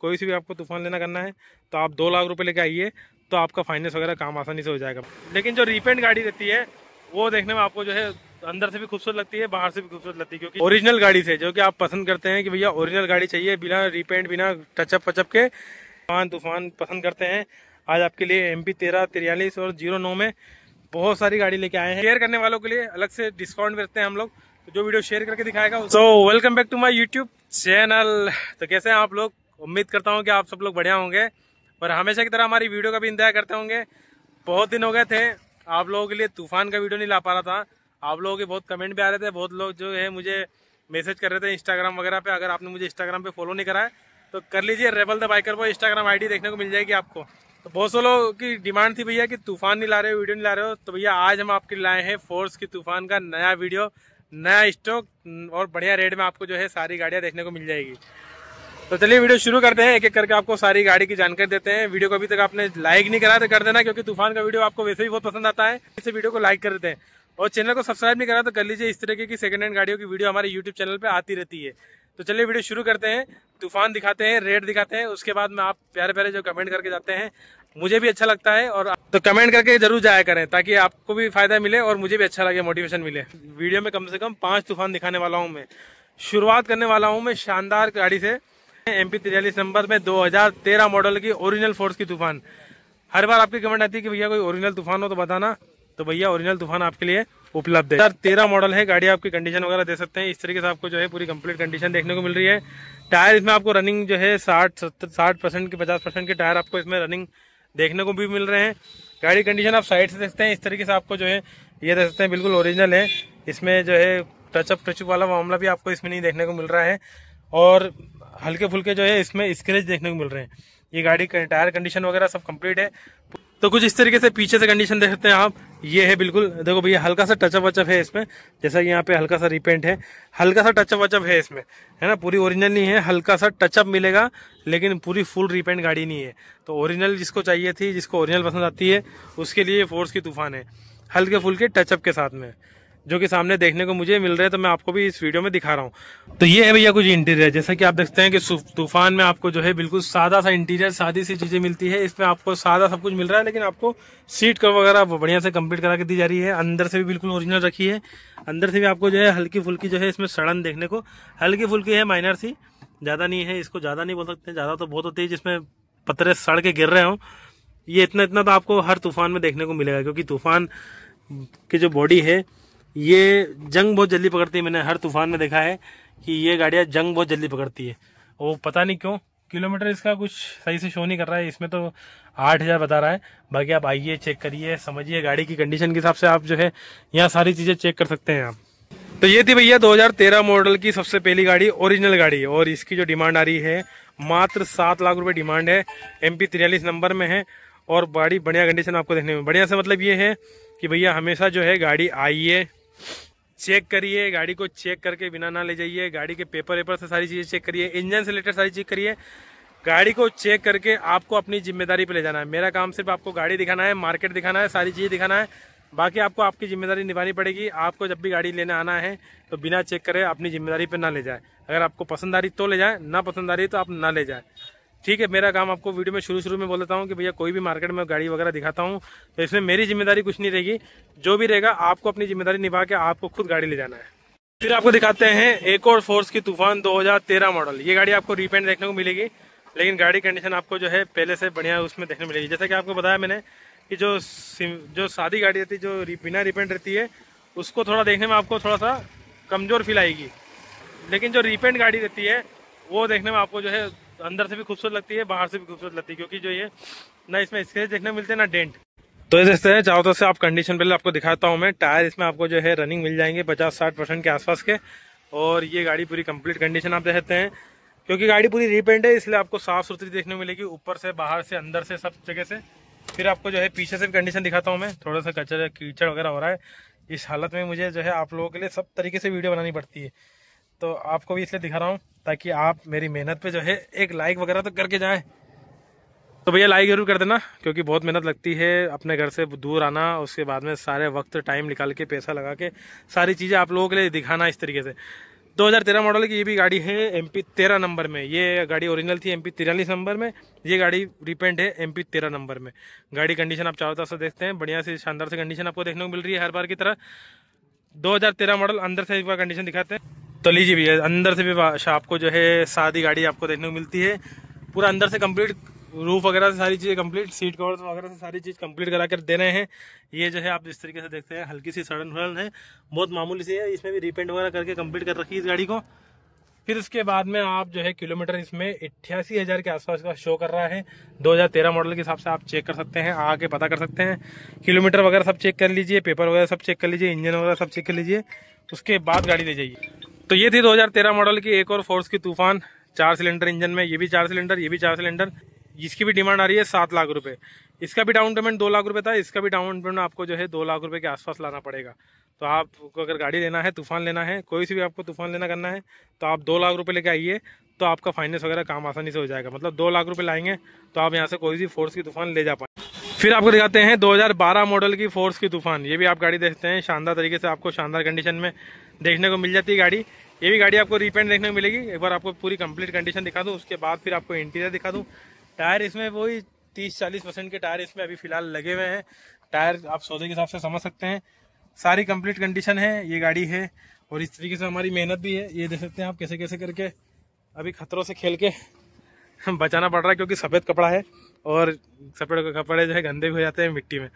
कोई से भी आपको तूफान लेना करना है तो आप दो लाख रुपये लेके आइए तो आपका फाइनेंस वगैरह काम आसानी से हो जाएगा लेकिन जो रिपेंट गाड़ी रहती है वो देखने में आपको जो है अंदर से भी खूबसूरत लगती है बाहर से भी खूबसूरत लगती है क्योंकि ओरिजिनल गाड़ी से जो कि आप पसंद करते हैं कि भैया ओरिजिनल गाड़ी चाहिए बिना रिपेंट बिना टचअप वचअप के तूफान तूफान पसंद करते हैं आज आपके लिए एम पी तेरह तिरयालीस और जीरो नौ में बहुत सारी गाड़ी लेके आए हैं शेयर करने वालों के लिए अलग से डिस्काउंट भी रखते हैं हम लोग तो जो वीडियो शेयर करके दिखाएगा so welcome back to my YouTube channel तो कैसे हैं आप लोग उम्मीद करता हूँ कि आप सब लोग बढ़िया होंगे और हमेशा की तरह हमारी वीडियो का भी इंतजार करते होंगे बहुत दिन हो गए थे आप लोगों के लिए तूफान का वीडियो नहीं ला पा रहा था आप लोगों के बहुत कमेंट भी आ रहे थे बहुत लोग जो है मुझे मैसेज कर रहे थे इंस्टाग्राम वगैरह पे अगर आपने मुझे इंस्टाग्राम पे फॉलो नहीं करा है तो कर लीजिए रेबल द बाइकर पर इंस्टाग्राम आईडी देखने को मिल जाएगी आपको तो बहुत से लोगों की डिमांड थी भैया कि तूफान नहीं ला रहे हो वीडियो नहीं ला रहे हो तो भैया आज हम आपके लाए हैं फोर्स की तूफान का नया वीडियो नया स्टॉक और बढ़िया रेट में आपको जो है सारी गाड़ियाँ देखने को मिल जाएगी तो चलिए वीडियो शुरू करते हैं एक एक करके आपको सारी गाड़ी की जानकारी देते हैं वीडियो को अभी तक आपने लाइक नहीं करा तो कर देना क्योंकि तूफान का वीडियो आपको वैसे भी बहुत पसंद आता है इसे वीडियो को लाइक कर देते हैं और चैनल को सब्सक्राइब नहीं करा तो कर लीजिए इस तरीके की सेकंड हैंड गाड़ियों की वीडियो हमारे यूट्यूब चैनल पर आती रहती है तो चलिए वीडियो शुरू करते हैं तूफान दिखाते हैं रेट दिखाते हैं उसके बाद में आप प्यारे प्यारे जो कमेंट करके जाते हैं मुझे भी अच्छा लगता है और तो कमेंट करके जरूर जाया करें ताकि आपको भी फायदा मिले और मुझे भी अच्छा लगे मोटिवेशन मिले वीडियो में कम से कम पांच तूफान दिखाने वाला हूँ मैं शुरुआत करने वाला हूँ मैं शानदार गाड़ी से एम पी तिरयालीस नंबर में 2013 मॉडल की ओरिजिनल फोर्स की तूफान हर बार आपकी कमेंट आती है कि भैया कोई ओरिजिनल तूफान हो तो बताना तो भैया ओरिजिनल तूफान आपके लिए उपलब्ध है तेरह मॉडल है गाड़ी आपकी कंडीशन वगैरह दे सकते हैं इस तरीके से आपको जो है पूरी कंप्लीट कंडीशन देखने को मिल रही है टायर इसमें आपको रनिंग जो है साठ सत्तर साठ परसेंट के पचास परसेंट के टायर आपको इसमें रनिंग देखने को भी मिल रहे हैं गाड़ी कंडीशन आप साइड से देखते हैं इस तरीके से आपको जो है ये देख सकते हैं बिल्कुल ओरिजिनल है इसमें जो है टचअप टचअप वाला मामला भी आपको इसमें नहीं देखने को मिल रहा है और हल्के फुल्के जो है इसमें स्क्रेच देखने को मिल रहे हैं ये गाड़ी टायर कंडीशन वगैरह सब कंप्लीट है तो कुछ इस तरीके से पीछे से कंडीशन देख सकते हैं आप ये है बिल्कुल देखो भैया हल्का सा टचअप वचअप है इसमें जैसा यहाँ पे हल्का सा रिपेंट है हल्का सा टचअप वचअप है इसमें है ना पूरी ओरिजिनल नहीं है हल्का सा टचअप मिलेगा लेकिन पूरी फुल रिपेंट गाड़ी नहीं है तो ओरिजिनल जिसको चाहिए थी जिसको ओरिजिनल पसंद आती है उसके लिए फोर्स की तूफान है हल्के फुल्के टचअप के साथ में जो कि सामने देखने को मुझे मिल रहे हैं तो मैं आपको भी इस वीडियो में दिखा रहा हूँ तो ये है भैया कुछ इंटीरियर जैसा कि आप देखते हैं कि तूफान में आपको जो है बिल्कुल सादा सा इंटीरियर सादी सी चीजें मिलती है इसमें आपको सादा सब कुछ मिल रहा है लेकिन आपको सीट कवर वगैरह बढ़िया से कम्प्लीट करा के दी जा रही है अंदर से भी बिल्कुल ओरिजिनल रखी है अंदर से भी आपको जो है हल्की फुल्की जो है इसमें सड़न देखने को हल्की फुल्की है माइनर सी ज़्यादा नहीं है इसको ज़्यादा नहीं बोल सकते ज़्यादा तो बहुत होती है जिसमें पतरे सड़ के गिर रहे हो ये इतना इतना तो आपको हर तूफान में देखने को मिलेगा क्योंकि तूफान की जो बॉडी है ये जंग बहुत जल्दी पकड़ती है मैंने हर तूफान में देखा है कि ये गाड़ियाँ जंग बहुत जल्दी पकड़ती है वो पता नहीं क्यों किलोमीटर इसका कुछ सही से शो नहीं कर रहा है इसमें तो आठ हज़ार बता रहा है बाकी आप आइए चेक करिए समझिए गाड़ी की कंडीशन के हिसाब से आप जो है यहाँ सारी चीज़ें चेक कर सकते हैं आप तो ये थी भैया 2013 मॉडल की सबसे पहली गाड़ी ओरिजिनल गाड़ी और इसकी जो डिमांड आ रही है मात्र सात लाख रुपए डिमांड है एम पी नंबर में है और गाड़ी बढ़िया कंडीशन आपको देखने में बढ़िया से मतलब ये है कि भैया हमेशा जो है गाड़ी आई है चेक करिए गाड़ी को चेक करके बिना ना ले जाइए गाड़ी के पेपर वेपर से सारी चीज़ें चेक करिए इंजन से रिलेटेड सारी चीज़ करिए गाड़ी को चेक करके आपको अपनी जिम्मेदारी पे ले जाना है मेरा काम सिर्फ आपको गाड़ी दिखाना है मार्केट दिखाना है सारी चीज़ें दिखाना है बाकी आपको आपकी जिम्मेदारी निभानी पड़ेगी आपको जब भी गाड़ी लेने आना है तो बिना चेक करे अपनी जिम्मेदारी पर ना ले जाए अगर आपको पसंद आ रही तो ले जाए ना पसंद आ रही तो आप ना ले जाए ठीक है मेरा काम आपको वीडियो में शुरू शुरू में बोल देता हूँ कि भैया कोई भी मार्केट में गाड़ी वगैरह दिखाता हूँ तो इसमें मेरी जिम्मेदारी कुछ नहीं रहेगी जो भी रहेगा आपको अपनी जिम्मेदारी निभा के आपको खुद गाड़ी ले जाना है फिर आपको दिखाते हैं एक और फोर्स की तूफान 2013 मॉडल ये गाड़ी आपको रिपेंट देखने को मिलेगी लेकिन गाड़ी कंडीशन आपको जो है पहले से बढ़िया उसमें देखने मिलेगी जैसे कि आपको बताया मैंने कि जो जो सादी गाड़ी रहती है जो बिना रिपेंट रहती है उसको थोड़ा देखने में आपको थोड़ा सा कमज़ोर फील आएगी लेकिन जो रिपेंट गाड़ी रहती है वो देखने में आपको जो है अंदर से भी खूबसूरत लगती है बाहर से भी खूबसूरत लगती है क्योंकि जो ये ना इसमें स्क्रेच देखने मिलते हैं ना डेंट तो देखते हैं चाहो तो से आप कंडीशन पहले आपको दिखाता हूँ मैं टायर इसमें आपको जो है रनिंग मिल जाएंगे पचास साठ परसेंट के आसपास के और ये गाड़ी पूरी कंप्लीट कंडीशन आप देखते हैं क्योंकि गाड़ी पूरी रिपेंट है इसलिए आपको साफ सुथरी देखने मिलेगी ऊपर से बाहर से अंदर से सब जगह से फिर आपको जो है पीछे से भी कंडीशन दिखाता हूँ मैं थोड़ा सा कचरा कीचड़ वगैरह हो रहा है इस हालत में मुझे जो है आप लोगों के लिए सब तरीके से वीडियो बनानी पड़ती है तो आपको भी इसलिए दिखा रहा हूँ ताकि आप मेरी मेहनत पे जो है एक लाइक वगैरह तो करके जाएं तो भैया लाइक जरूर कर देना क्योंकि बहुत मेहनत लगती है अपने घर से दूर आना उसके बाद में सारे वक्त टाइम निकाल के पैसा लगा के सारी चीज़ें आप लोगों के लिए दिखाना इस तरीके से 2013 मॉडल की ये भी गाड़ी है एम पी तेरह नंबर में ये गाड़ी ओरिजिनल थी एम पी तिरालीस नंबर में ये गाड़ी रिपेंट है एम पी तेरह नंबर में गाड़ी कंडीशन आप चारों तरफ से देखते हैं बढ़िया से शानदार से कंडीशन आपको देखने को मिल रही है हर बार की तरह 2013 मॉडल अंदर से एक बार कंडीशन दिखाते हैं तो लीजिए भैया अंदर से भी आपको जो है सादी गाड़ी आपको देखने को मिलती है पूरा अंदर से कंप्लीट रूफ वगैरह से सारी चीज़ें कंप्लीट सीट कवर वगैरह से सारी चीज़ कंप्लीट करा कर दे रहे हैं ये जो है आप जिस तरीके से देखते हैं हल्की सी सड़न वड़न है बहुत मामूली सी है इसमें भी रिपेंट वगैरह करके कंप्लीट कर रखी है इस गाड़ी को फिर उसके बाद में आप जो है किलोमीटर इसमें अट्ठासी हज़ार के आसपास का शो कर रहा है दो मॉडल के हिसाब से आप चेक कर सकते हैं आके पता कर सकते हैं किलोमीटर वगैरह सब चेक कर लीजिए पेपर वगैरह सब चेक कर लीजिए इंजन वगैरह सब चेक कर लीजिए उसके बाद गाड़ी ले जाइए तो ये थी 2013 मॉडल की एक और फोर्स की तूफान चार सिलेंडर इंजन में ये भी चार सिलेंडर ये भी चार सिलेंडर जिसकी भी डिमांड आ रही है सात लाख रुपए इसका भी डाउन पेमेंट दो लाख रुपए था इसका भी डाउन पेमेंट आपको जो है दो लाख रुपए के आसपास लाना पड़ेगा तो आपको अगर गाड़ी लेना है तूफान लेना है कोई सी भी आपको तूफान लेना करना है तो आप दो लाख रुपये लेके आइए तो आपका फाइनेंस वगैरह काम आसानी से हो जाएगा मतलब दो लाख रुपये लाएंगे तो आप यहाँ से कोई भी फोर्स की तूफान ले जा पाए फिर आपको दिखाते हैं 2012 मॉडल की फोर्स की तूफान ये भी आप गाड़ी देखते हैं शानदार तरीके से आपको शानदार कंडीशन में देखने को मिल जाती है गाड़ी ये भी गाड़ी आपको रिपेंट देखने को मिलेगी एक बार आपको पूरी कंप्लीट कंडीशन दिखा दूँ उसके बाद फिर आपको इंटीरियर दिखा दूँ टायर इसमें वही तीस चालीस परसेंट के टायर इसमें अभी फिलहाल लगे हुए हैं टायर आप सौदे के हिसाब से समझ सकते हैं सारी कंप्लीट कंडीशन है ये गाड़ी है और इस तरीके से हमारी मेहनत भी है ये देख सकते हैं आप कैसे कैसे करके अभी खतरों से खेल के बचाना पड़ रहा है क्योंकि सफ़ेद कपड़ा है और कपड़े कपड़े जो है गंदे भी हो जाते हैं मिट्टी में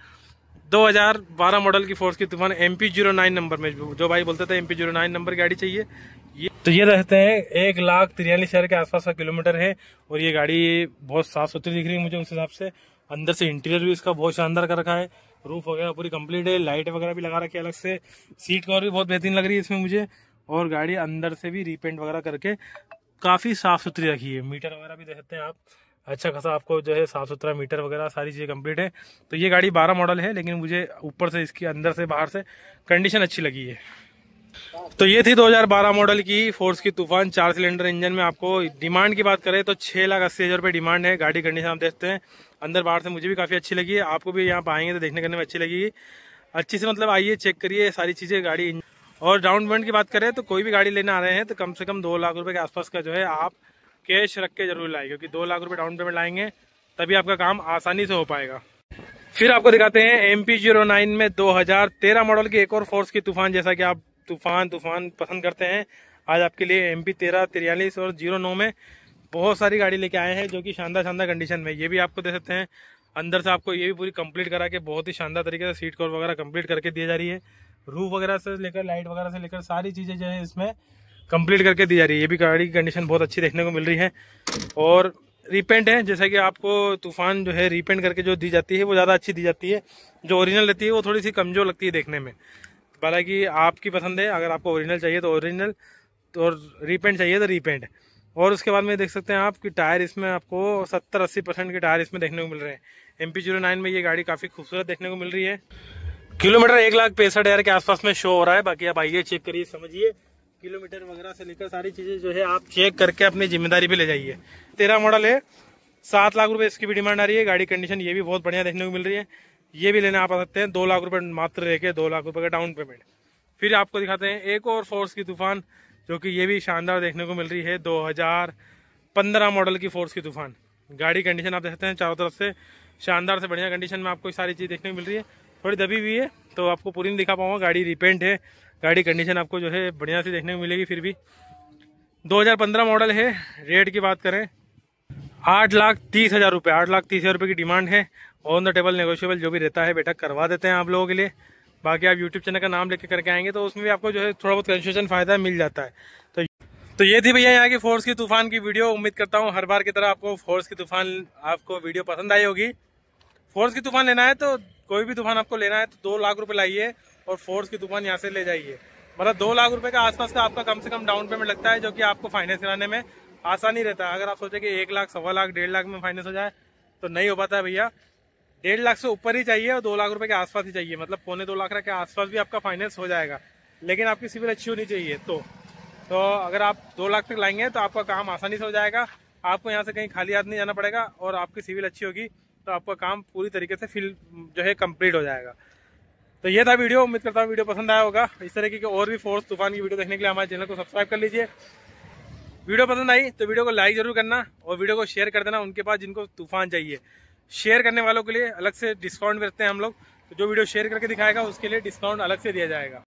2012 मॉडल की फोर्स की Toofan M P zero nine number में जो भाई बोलते थे M P zero nine number गाड़ी चाहिए ये तो ये रहते हैं एक लाख तिरयालीस हज़ार के आसपास का किलोमीटर है और ये गाड़ी बहुत साफ सुथरी दिख रही है मुझे उस हिसाब से अंदर से इंटीरियर भी इसका बहुत शानदार कर रखा है रूफ वगैरह पूरी कंप्लीट है लाइट वगैरह भी लगा रखी है अलग से सीट कवर भी बहुत बेहतरीन लग रही है इसमें मुझे और गाड़ी अंदर से भी रीपेंट वगैरह करके काफ़ी साफ़ सुथरी रखी है मीटर वगैरह भी देखते हैं आप अच्छा खासा आपको जो है साफ सुथरा मीटर वगैरह सारी चीज़ें कंप्लीट है तो ये गाड़ी बारह मॉडल है लेकिन मुझे ऊपर से इसकी अंदर से बाहर से कंडीशन अच्छी लगी है तो ये थी 2012 मॉडल की फोर्स की तूफान चार सिलेंडर इंजन में आपको डिमांड की बात करें तो छः लाख अस्सी हज़ार रुपये डिमांड है गाड़ी कंडीशन आप देखते हैं अंदर बाहर से मुझे भी काफ़ी अच्छी लगी है आपको भी यहाँ पर आएंगे तो देखने करने में अच्छी लगेगी अच्छी से मतलब आइए चेक करिए सारी चीज़ें गाड़ी और डाउन पेमेंट की बात करें तो कोई भी गाड़ी लेने आ रहे हैं तो कम से कम दो लाख रुपये के आसपास का जो है आप कैश रख के जरूर लाए क्योंकि दो लाख रुपए डाउन पेमेंट लाएंगे तभी आपका काम आसानी से हो पाएगा फिर आपको दिखाते हैं एम पी जीरो नाइन में दो हजार तेरह मॉडल की एक और फोर्स की तूफान जैसा कि आप तूफान तूफान पसंद करते हैं आज आपके लिए एम पी तेरह तिरयालीस और जीरो नौ में बहुत सारी गाड़ी लेके आए हैं जो कि शानदार शानदार कंडीशन में ये भी आपको दे सकते हैं अंदर से आपको ये भी पूरी कंप्लीट करा के बहुत ही शानदार तरीके से सीट कवर वगैरह कंप्लीट करके दी जा रही है रूफ वगैरह से लेकर लाइट वगैरह से लेकर सारी चीज़ें जो है इसमें कंप्लीट करके दी जा रही है ये भी गाड़ी की कंडीशन बहुत अच्छी देखने को मिल रही है और रिपेंट है जैसा कि आपको तूफान जो है रिपेंट करके जो दी जाती है वो ज़्यादा अच्छी दी जाती है जो ओरिजिनल रहती है वो थोड़ी सी कमज़ोर लगती है देखने में हालांकि आपकी पसंद है अगर आपको ओरिजिनल चाहिए तो ओरिजिनल और रिपेंट चाहिए तो रिपेंट और उसके बाद में देख सकते हैं आप कि टायर इसमें आपको सत्तर अस्सी परसेंट के टायर इसमें देखने को मिल रहे हैं एम पी जीरो नाइन में ये गाड़ी काफ़ी खूबसूरत देखने को मिल रही है किलोमीटर एक लाख पैंसठ हज़ार के आसपास में शो हो रहा है बाकी आप आइए चेक करिए समझिए किलोमीटर वगैरह से लेकर सारी चीजें जो है आप चेक करके अपनी जिम्मेदारी पे ले जाइए तेरह मॉडल है सात लाख रुपए इसकी भी डिमांड आ रही है गाड़ी कंडीशन ये भी बहुत बढ़िया देखने को मिल रही है ये भी लेने आप आ सकते हैं दो लाख रुपए मात्र लेके दो लाख रुपए का डाउन पेमेंट फिर आपको दिखाते हैं एक और फोर्स की तूफान जो कि ये भी शानदार देखने को मिल रही है 2015 मॉडल की फोर्स की तूफान गाड़ी कंडीशन आप देख सकते हैं चारों तरफ से शानदार से बढ़िया कंडीशन में आपको सारी चीज़ देखने को मिल रही है थोड़ी दबी हुई है तो आपको पूरी नहीं दिखा पाऊंगा गाड़ी रिपेंट है गाड़ी कंडीशन आपको जो है बढ़िया से देखने को मिलेगी फिर भी 2015 मॉडल है रेट की बात करें आठ लाख तीस हज़ार रुपये आठ लाख तीस हज़ार रुपये की डिमांड है ऑन द टेबल नेगोशियबल जो भी रहता है बेटा करवा देते हैं आप लोगों के लिए बाकी आप यूट्यूब चैनल का नाम लेके करके आएंगे तो उसमें भी आपको जो है थोड़ा बहुत कंसेशन फ़ायदा मिल जाता है तो तो ये थी भैया यहाँ की फोर्स की तूफान की वीडियो उम्मीद करता हूँ हर बार की तरह आपको फोर्स की तूफान आपको वीडियो पसंद आई होगी फोर्स की तूफान लेना है तो कोई भी तूफान आपको लेना है तो दो लाख रुपये लाइए और फोर्स की दुकान यहाँ से ले जाइए मतलब दो लाख रुपए के आसपास का आपका कम से कम डाउन पेमेंट लगता है जो कि आपको फाइनेंस कराने में आसानी रहता है अगर आप सोचे कि एक लाख सवा लाख डेढ़ लाख में फाइनेंस हो जाए तो नहीं हो पाता है भैया डेढ़ लाख से ऊपर ही चाहिए और दो लाख रुपए के आसपास ही चाहिए मतलब पौने दो लाख के आसपास भी आपका फाइनेंस हो जाएगा लेकिन आपकी सिविल अच्छी होनी चाहिए तो तो अगर आप दो लाख तक लाएंगे तो आपका काम आसानी से हो जाएगा आपको यहाँ से कहीं खाली हाथ नहीं जाना पड़ेगा और आपकी सिविल अच्छी होगी तो आपका काम पूरी तरीके से फिल जो है कंप्लीट हो जाएगा तो ये था वीडियो उम्मीद करता हूँ वीडियो पसंद आया होगा इस तरीके की और भी फोर्स तूफान की वीडियो देखने के लिए हमारे चैनल को सब्सक्राइब कर लीजिए वीडियो पसंद आई तो वीडियो को लाइक जरूर करना और वीडियो को शेयर कर देना उनके पास जिनको तूफान चाहिए शेयर करने वालों के लिए अलग से डिस्काउंट भी रखते हैं हम लोग तो जो वीडियो शेयर करके दिखाएगा उसके लिए डिस्काउंट अलग से दिया जाएगा